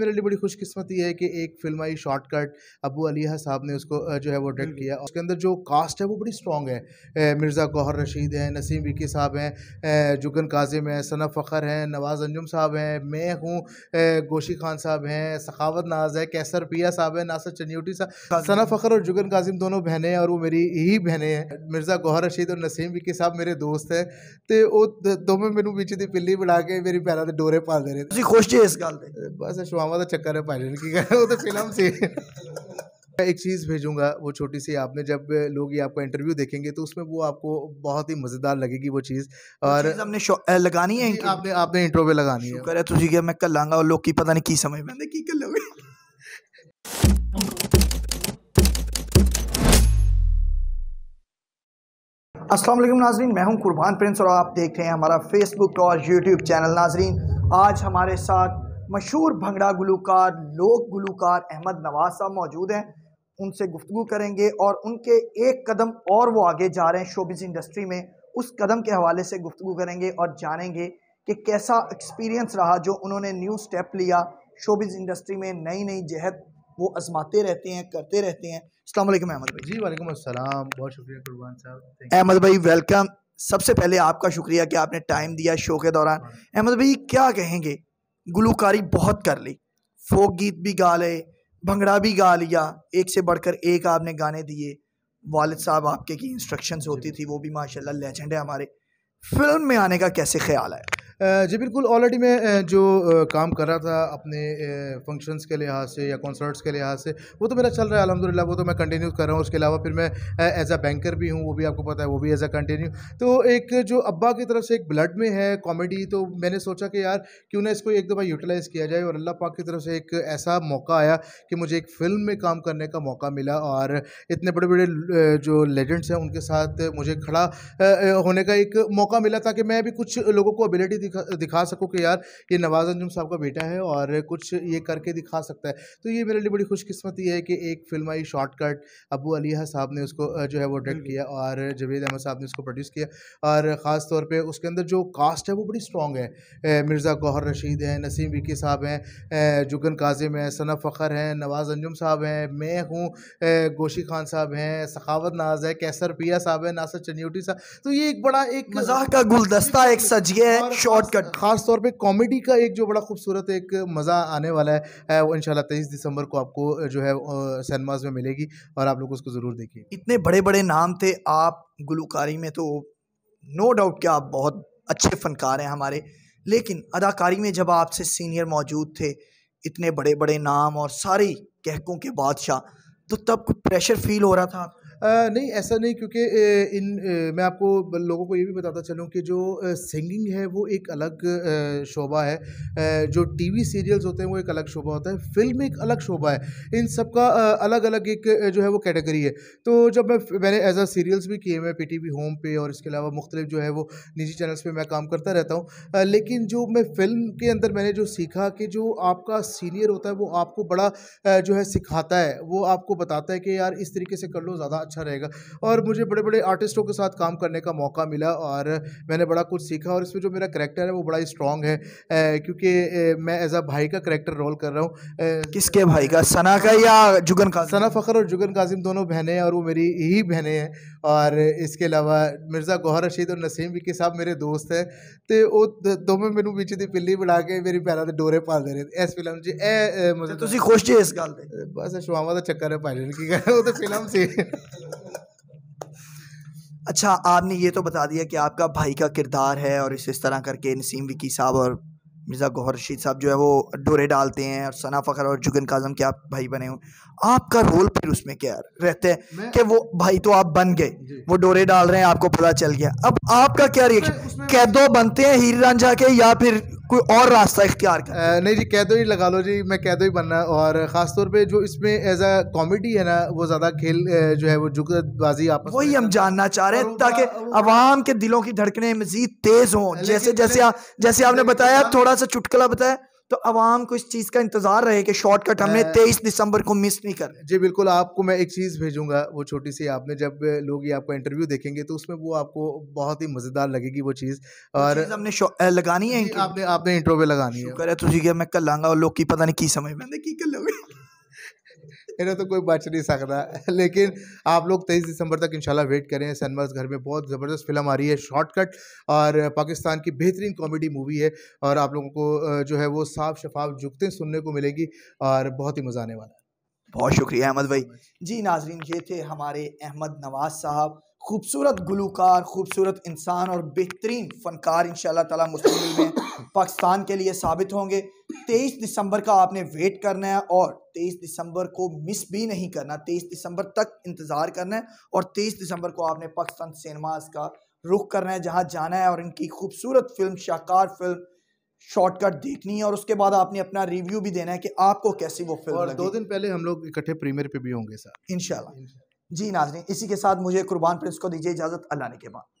मेरे लिए बड़ी खुशकिस्मती है कि एक फिल्म आई शॉर्टकट अबू अलिया साहब ने उसको जो है वो डायरेक्ट किया उसके अंदर जो कास्ट है वो बड़ी स्ट्रॉन्ग है मिर्ज़ा गौहर रशीद हैं नसीम विकी साहब हैं जुगन काजिम हैं सना फ़खर हैं नवाज़ अंजुम साहब हैं मैं हूँ गोशी खान साहब हैं सखावत नाज है कैसर पिया साहब हैं नासर चन्यूटी साहब सना फ़खर और जुगन काजिम दोनों बहनें हैं और वो मेरी ही बहनें हैं मिर्ज़ा गौहर रशीद और नसीम विकी साहब मेरे दोस्त हैं तो वो दोवें ਮੈਨੂੰ बीच की पिल्ली ਬਣਾ के मेरी ਪੈਰਾਂ के डोरे ਪਾ रहे ਰਹੇ ਤੁਸੀਂ ਖੁਸ਼ ਜੇ ਇਸ ਗੱਲ मामा तो चक्कर है पायलट की वो तो फिल्म से एक चीज़ भेजूंगा वो छोटी सी आपने जब लोग ये आपका इंटरव्यू देखेंगे तो उसमें वो आपको बहुत ही मज़ेदार लगेगी वो चीज़ और हमने लगानी है आपने आपने इंटरव्यू पे लगानी है करे तुझे क्या मैं कल लाऊंगा और लोग की पता नहीं की समझ में की कल लोग असलम नाजरीन मैं हूं कुर्बान प्रिंस और आप देख रहे हैं हमारा फेसबुक और यूट्यूब चैनल नाजरीन आज हमारे साथ मशहूर भंगड़ा गुलूकार लोक गुलूकार अहमद नवाज साहब मौजूद हैं उनसे गुफ्तु करेंगे और उनके एक कदम और वो आगे जा रहे हैं शोबिस इंडस्ट्री में उस कदम के हवाले से गुफ्तु करेंगे और जानेंगे कि कैसा एक्सपीरियंस रहा जो उन्होंने न्यू स्टेप लिया शोबिस इंडस्ट्री में नई नई जहत वो आजमाते रहते हैं करते रहते हैं अल्लाम अहमद भाई जी वालेकुम अस्सलाम बहुत शुक्रिया कुरबान साहब अहमद भाई वेलकम सबसे पहले आपका शुक्रिया कि आपने टाइम दिया शो के दौरान हाँ। अहमद भाई क्या कहेंगे गुलकारी बहुत कर ली फोक गीत भी गा ले भंगड़ा भी गा लिया एक से बढ़कर एक आपने गाने दिए वालिद साहब आपके की इंस्ट्रक्शंस होती थी वो भी माशाल्लाह लेजेंड है हमारे फिल्म में आने का कैसे ख्याल आया जी बिल्कुल ऑलरेडी मैं जो काम कर रहा था अपने फंक्शंस के लिहाज से या कॉन्सर्ट्स के लिहाज से वो तो मेरा चल रहा है अलहमदिल्ला वो तो मैं कंटिन्यू कर रहा हूँ उसके अलावा फिर मैं एज अ बैंकर भी हूँ वो भी आपको पता है वो भी एज अ कंटिन्यू तो एक जो अब्बा की तरफ से एक ब्लड में है कॉमेडी तो मैंने सोचा कि यार क्यों ना इसको एक दफ़ा यूटिलाइज़ किया जाए और अल्लाह पाक की तरफ से एक ऐसा मौका आया कि मुझे एक फ़िल्म में काम करने का मौका मिला और इतने बड़े बड़े जो लेजेंड्स हैं उनके साथ मुझे खड़ा होने का एक मौका मिला ताकि मैं भी कुछ लोगों को अबिलिटी दिखा दिखा सको कि यार ये नवाज अंजुम साहब का बेटा है और कुछ ये करके दिखा सकता है तो ये मेरे लिए बड़ी खुशकस्मती है कि एक फिल्म आई शॉर्टकट अबू अलीहा साहब ने उसको जो है वो डायरेक्ट किया और जवेद अहमद साहब ने उसको प्रोड्यूस किया और ख़ास तौर पर उसके अंदर जो कास्ट है वो बड़ी स्ट्रॉन्ग है मिर्ज़ा गौहर रशीद हैं नसीम विकी साहब हैं जुगन काजिम हैं सना फ़खर हैं नवाज़ अंजुम साहब हैं मैं हूँ गोशी खान साहब हैं सखावत नाज है कैसर पिया साहब है नासर चन्यूटी साहब तो ये एक बड़ा एक मजाक का गुलदस्ता एक सजिए है शॉर्ट कट खास तौर पे कॉमेडी का एक जो बड़ा खूबसूरत एक मज़ा आने वाला है वो इनशाला तेईस दिसंबर को आपको जो है सिनेमाज में मिलेगी और आप लोग उसको ज़रूर देखिए इतने बड़े बड़े नाम थे आप गुलकारी में तो नो डाउट कि आप बहुत अच्छे फनकार हैं हमारे लेकिन अदाकारी में जब आपसे सीनियर मौजूद थे इतने बड़े बड़े नाम और सारी कहकों के बादशाह तो तब कुछ प्रेशर फील हो रहा था नहीं ऐसा नहीं क्योंकि इन मैं आपको लोगों को ये भी बताता चलूँ कि जो सिंगिंग है वो एक अलग शोबा है जो टीवी सीरियल्स होते हैं वो एक अलग शोबा होता है फिल्म एक अलग शोबा है इन सब का अलग अलग एक जो है वो कैटेगरी है तो जब मैं मैंने एज आ सीरियल्स भी किए हैं पी टी वी होम पे और इसके अलावा मुख्तलिफ जो है वो निजी चैनल्स पर मैं काम करता रहता हूँ लेकिन जो मैं फिल्म के अंदर मैंने जो सीखा कि जो आपका सीनियर होता है वो आपको बड़ा जो है सिखाता है वो आपको बताता है कि यार इस तरीके से कर लो ज़्यादा अच्छा रहेगा और मुझे बड़े बड़े आर्टिस्टों के साथ काम करने का मौका मिला और मैंने बड़ा कुछ सीखा और इसमें जो मेरा करेक्टर है वो बड़ा ही स्ट्रॉन्ग है क्योंकि मैं एज अ भाई का करेक्टर रोल कर रहा हूँ किसके भाई का सना का या जुगन का सना फ़खर और जुगन काजिम दोनों बहनें हैं और वो मेरी ही बहनें हैं और इसके अलावा मिर्ज़ा गौहर रशीद और नसीम विकी साहब मेरे दोस्त हैं तो वो ਦੋਵੇਂ ਮੈਨੂੰ बीच ਦੀ ਪਿੱਲੀ ਬਣਾ के मेरे पैरों के डोरे पाल दे रहे थे 'ਚ ਇਹ ਮਜ਼ਾ ਤੁਸੀਂ ਖੁਸ਼ ਜੇ ਇਸ ਗੱਲ ਤੇ ਬਸ ਸ਼ਵਾਵਾ ਦਾ ਚੱਕਰ ਹੈ ਭਾਈ ਜੀ ਕੀ ਕਰ ਉਹ अच्छा आपने ये तो बता दिया कि आपका भाई का किरदार है और इस इस तरह करके नसीम विकी साहब और मिर्ज़ा गौहर रशीद साहब जो है वो डोरे डालते हैं और सना फ़खर और जुगन काजम के आप भाई बने हुए आपका रोल फिर उसमें क्या रहते हैं कि वो भाई तो आप बन गए वो डोरे डाल रहे हैं आपको पता चल गया अब आपका क्या रिएक्शन कैदो बनते हैं हीर रांझा के या फिर कोई और रास्ता इख्तियार कर नहीं जी कैदो ही लगा लो जी मैं कैदो ही बनना और ख़ास तौर पे जो इसमें एज अ कॉमेडी है ना वो ज़्यादा खेल जो है वो जुगतबाजी आप वही हम जानना चाह रहे हैं ताकि आवाम के दिलों की धड़कने मजीद तेज़ हों जैसे जैसे जैसे आपने बताया थोड़ा सा चुटकला बताया तो आवाम को इस चीज़ का इंतजार रहे कि शॉर्टकट हमने तेईस दिसंबर को मिस नहीं कर जी बिल्कुल आपको मैं एक चीज़ भेजूंगा वो छोटी सी आपने जब लोग ये आपका इंटरव्यू देखेंगे तो उसमें वो आपको बहुत ही मज़ेदार लगेगी वो चीज़ और हमने लगानी है आपने आपने इंटरव्यू लगानी है मैं कल लांगा और लोग की पता नहीं की समझ में की कल इन्हें तो कोई बच नहीं सकता लेकिन आप लोग तेईस दिसंबर तक इंशाल्लाह वेट करें सनमर्स घर में बहुत ज़बरदस्त फिल्म आ रही है शॉर्टकट और पाकिस्तान की बेहतरीन कॉमेडी मूवी है और आप लोगों को जो है वो साफ शफाफ जुगतें सुनने को मिलेगी और बहुत ही मज़ा आने वाला है बहुत शुक्रिया अहमद भाई जी नाजरीन ये थे हमारे अहमद नवाज साहब खूबसूरत गुलूकार खूबसूरत इंसान और बेहतरीन फ़नकार इन तला मुस्तबिल में पाकिस्तान के लिए साबित होंगे तेईस दिसंबर का आपने वेट करना है और तेईस दिसंबर को मिस भी नहीं करना तेईस दिसंबर तक इंतज़ार करना है और तेईस दिसंबर को आपने पाकिस्तान सिनेमाज का रुख करना है जहां जाना है और इनकी खूबसूरत फिल्म शाहकार फिल्म शॉर्टकट देखनी है और उसके बाद आपने अपना रिव्यू भी देना है कि आपको कैसी वो फिल्म और दो दिन पहले हम लोग इकट्ठे प्रीमियर पे भी होंगे सर इनशाला जी नाजरीन इसी के साथ मुझे कुर्बान प्रिंस को दीजिए इजाज़त अल्लाह ने के बाद